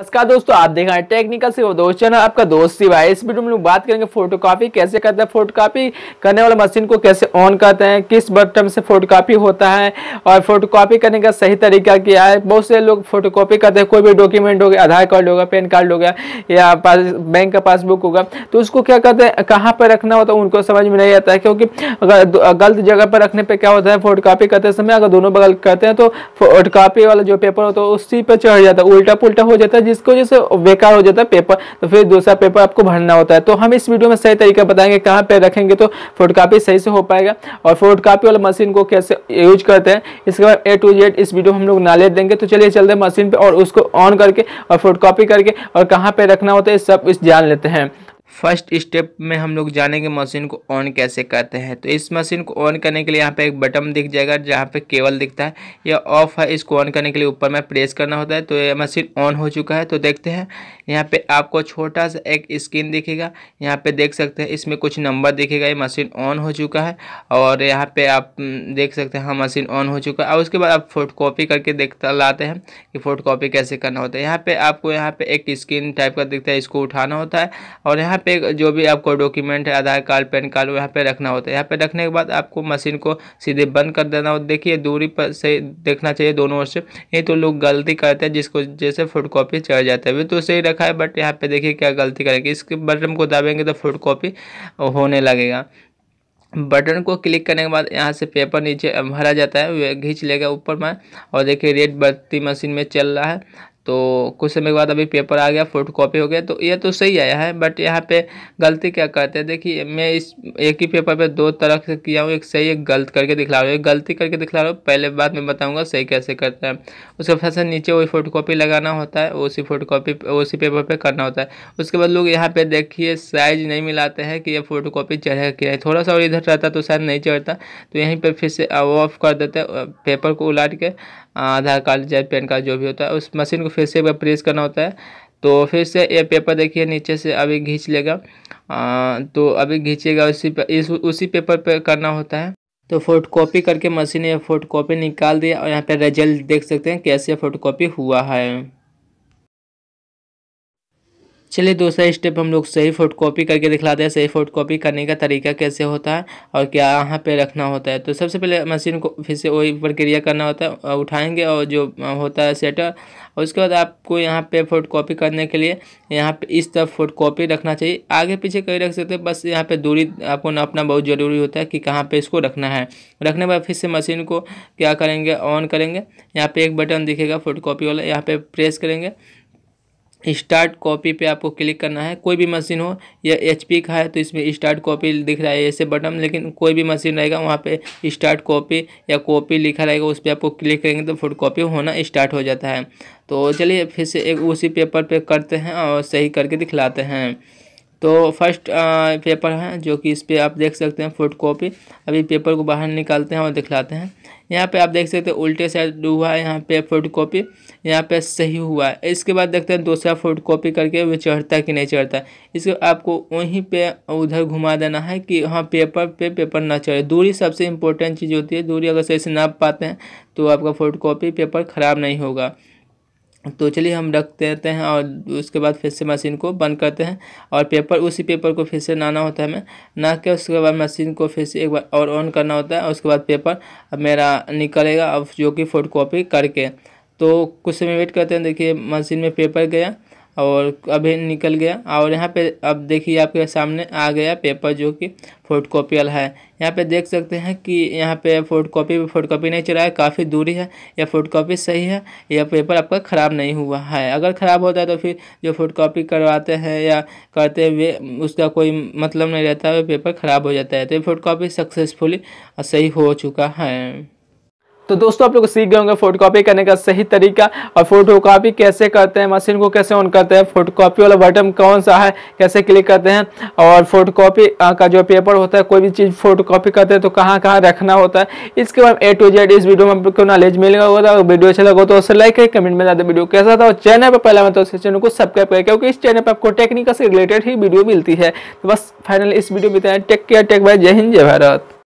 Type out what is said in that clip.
नमस्कार दोस्तों आप देख रहे हैं टेक्निकल सिर्फ दोस्त चैनल आपका दोस्त शिवा इस वीडियो में लोग बात करेंगे फोटो कापी कैसे करते हैं फोटो कॉपी करने वाला मशीन को कैसे ऑन करते हैं किस बटन से फोटो कापी होता है और फोटो कापी करने का सही तरीका क्या है बहुत से लोग फोटो कॉपी करते हैं कोई भी डॉक्यूमेंट हो गया आधार कार्ड होगा पैन कार्ड हो गया या बैंक का पासबुक होगा तो उसको क्या करते हैं कहाँ पर रखना होता है उनको समझ में नहीं आता है क्योंकि अगर गलत जगह पर रखने पर क्या होता है फोटो कापी करते समय अगर दोनों बगल करते हैं तो फोटो कापी वाला जो पेपर होता है उसी पर चढ़ जाता है उल्टा पुलटा हो जाता है जिसको जैसे बेकार हो जाता है पेपर तो फिर दूसरा पेपर आपको भरना होता है तो हम इस वीडियो में सही तरीका बताएंगे कहाँ पर रखेंगे तो फोटोकापी सही से हो पाएगा और फोटोकापी वाला मशीन को कैसे यूज करते हैं इसके बाद ए टू जेड इस वीडियो में हम लोग नॉलेज देंगे तो चलिए चलते हैं मशीन पर और उसको ऑन करके और फोटोकॉपी करके और कहाँ पर रखना होता है सब इस जान लेते हैं फर्स्ट स्टेप में हम लोग जानेंगे मशीन को ऑन कैसे करते हैं तो इस मशीन को ऑन करने के लिए यहाँ पे एक बटन दिख जाएगा जहाँ पे केबल दिखता है या ऑफ है इसको ऑन करने के लिए ऊपर में प्रेस करना होता है तो ये मशीन ऑन हो चुका है तो देखते हैं यहाँ पे आपको छोटा सा एक स्क्रीन दिखेगा यहाँ पे देख सकते हैं इसमें कुछ नंबर दिखेगा ये मशीन ऑन हो चुका है और यहाँ पर आप हम्म, देख सकते हैं हाँ मशीन ऑन हो चुका है और उसके बाद आप फोटो करके देखता लाते हैं कि फोटो कैसे करना होता है यहाँ पर आपको यहाँ पर एक स्क्रीन टाइप का दिखता है इसको उठाना होता है और यहाँ पे जो भी आपको डॉक्यूमेंट है आधार कार्ड पैन कार्ड यहाँ पे रखना होता है यहाँ पे रखने के बाद आपको मशीन को सीधे बंद कर देना होता देखिए दूरी पर से देखना चाहिए दोनों ओर से नहीं तो लोग गलती करते हैं जिसको जैसे फूड कॉपी चढ़ जाता है तो सही रखा है बट यहाँ पे देखिए क्या गलती करेंगे इसके बटन को दाबेंगे तो फूड कॉपी होने लगेगा बटन को क्लिक करने के बाद यहाँ से पेपर नीचे भरा जाता है घींच लेगा ऊपर में और देखिए रेड बत्ती मशीन में चल रहा है तो कुछ समय के बाद अभी पेपर आ गया फोटो कॉपी हो गया तो ये तो सही आया है बट यहाँ पे गलती क्या करते हैं देखिए मैं इस एक ही पेपर पे दो तरह से किया हूँ एक सही एक गलत करके दिखला रहा हूँ एक गलती करके दिखला रहा हूँ पहले बाद में बताऊँगा सही कैसे करते हैं उसके बाद से नीचे वही फोटो लगाना होता है उसी फोटो कॉपी उसी पेपर पर करना होता है उसके बाद लोग यहाँ पर देखिए साइज नहीं मिलाते हैं कि ये फोटो कॉपी चढ़ेगा नहीं थोड़ा सा और इधर रहता तो शायद नहीं चढ़ता तो यहीं पर फिर से ऑफ कर देते पेपर को उलाट के आधार कार्ड चाहे पैन कार्ड जो भी होता है उस मशीन को फिर से एक बार प्रेस करना होता है तो फिर से ये पेपर देखिए नीचे से अभी घींच लेगा आ, तो अभी घींचेगा उसी पे, इस उसी पेपर पे करना होता है तो फोटो कॉपी करके मशीन ने फोटो कॉपी निकाल दिया और यहाँ पे रिजल्ट देख सकते हैं कैसे फोटो कॉपी हुआ है चलिए दूसरा स्टेप हम लोग सही फोटो कॉपी करके दिखलाते हैं सही फोटो कॉपी करने का तरीका कैसे होता है और क्या यहाँ पे रखना होता है तो सबसे पहले मशीन को फिर से वही प्रक्रिया करना होता है उठाएंगे और जो होता है सेटर और उसके बाद आपको यहाँ पे फोटो कॉपी करने के लिए यहाँ पे इस तरफ फोटो कॉपी रखना चाहिए आगे पीछे कहीं रख सकते हैं बस यहाँ पर दूरी आपको नापना बहुत ज़रूरी होता है कि कहाँ पर इसको रखना है रखने के बाद फिर से मशीन को क्या करेंगे ऑन करेंगे यहाँ पर एक बटन दिखेगा फोटो कॉपी वाला यहाँ पर प्रेस करेंगे स्टार्ट कॉपी पे आपको क्लिक करना है कोई भी मशीन हो या एच का है तो इसमें स्टार्ट कॉपी दिख रहा है ऐसे बटन लेकिन कोई भी मशीन रहेगा वहाँ पे स्टार्ट कॉपी या कॉपी लिखा रहेगा उस पर आपको क्लिक करेंगे तो फोटो कॉपी होना स्टार्ट हो जाता है तो चलिए फिर से एक उसी पेपर पे करते हैं और सही करके दिखलाते हैं तो फर्स्ट पेपर है जो कि इस पर आप देख सकते हैं फोटो कॉपी अभी पेपर को बाहर निकालते हैं और दिखलाते हैं यहाँ पे आप देख सकते हैं उल्टे साइड हुआ है यहाँ पे फोटो कॉपी यहाँ पे सही हुआ है इसके बाद देखते हैं दूसरा फोटो कॉपी करके वो चढ़ता कि नहीं चढ़ता इसको आपको वहीं पे उधर घुमा देना है कि हाँ पेपर पे पेपर ना चढ़े दूरी सबसे इम्पोर्टेंट चीज़ होती है दूरी अगर सही से नाप पाते हैं तो आपका फोटो कॉपी पेपर ख़राब नहीं होगा तो चलिए हम रख देते हैं और उसके बाद फिर से मशीन को बंद करते हैं और पेपर उसी पेपर को फिर से नाना होता है हमें ना के उसके बाद मशीन को फिर से एक बार और ऑन करना होता है और उसके बाद पेपर अब मेरा निकलेगा अब जो कि फोटो कॉपी करके तो कुछ समय वेट करते हैं देखिए मशीन में पेपर गया और अभी निकल गया और यहाँ पे अब देखिए आपके सामने आ गया पेपर जो कि फोर्ट वाला है यहाँ पे देख सकते हैं कि यहाँ पे फोट कॉपी फोर्ट कॉपी नहीं चला है काफ़ी दूरी है यह फोट कॉपी सही है यह पेपर आपका ख़राब नहीं हुआ है अगर ख़राब होता है तो फिर जो फोट कॉपी करवाते हैं या करते हुए उसका कोई मतलब नहीं रहता है पेपर ख़राब हो जाता है तो ये फोर्ट कॉपी सक्सेसफुली सही हो चुका है तो दोस्तों आप लोग सीख गए होंगे फोटो करने का सही तरीका और फोटो कैसे करते हैं मशीन को कैसे ऑन करते हैं फोटो वाला बटन कौन सा है कैसे क्लिक करते हैं और फोटो का जो पेपर होता है कोई भी चीज़ फोटो करते हैं तो कहाँ कहाँ रखना होता है इसके बाद ए टू जेड इस वीडियो में आपको नॉलेज मिलेगा होगा वीडियो अच्छा लगा तो उससे लाइक है कमेंट में ज़्यादा वीडियो कैसा था और चैनल पर पहला मैं तो चैनल को सब्सक्राइब करें क्योंकि इस चैनल पर आपको टेक्निकल से रिलेटेड ही वीडियो मिलती है तो बस फाइनल इस वीडियो में टेक केयर टेक बाय जय हिंद जय भारत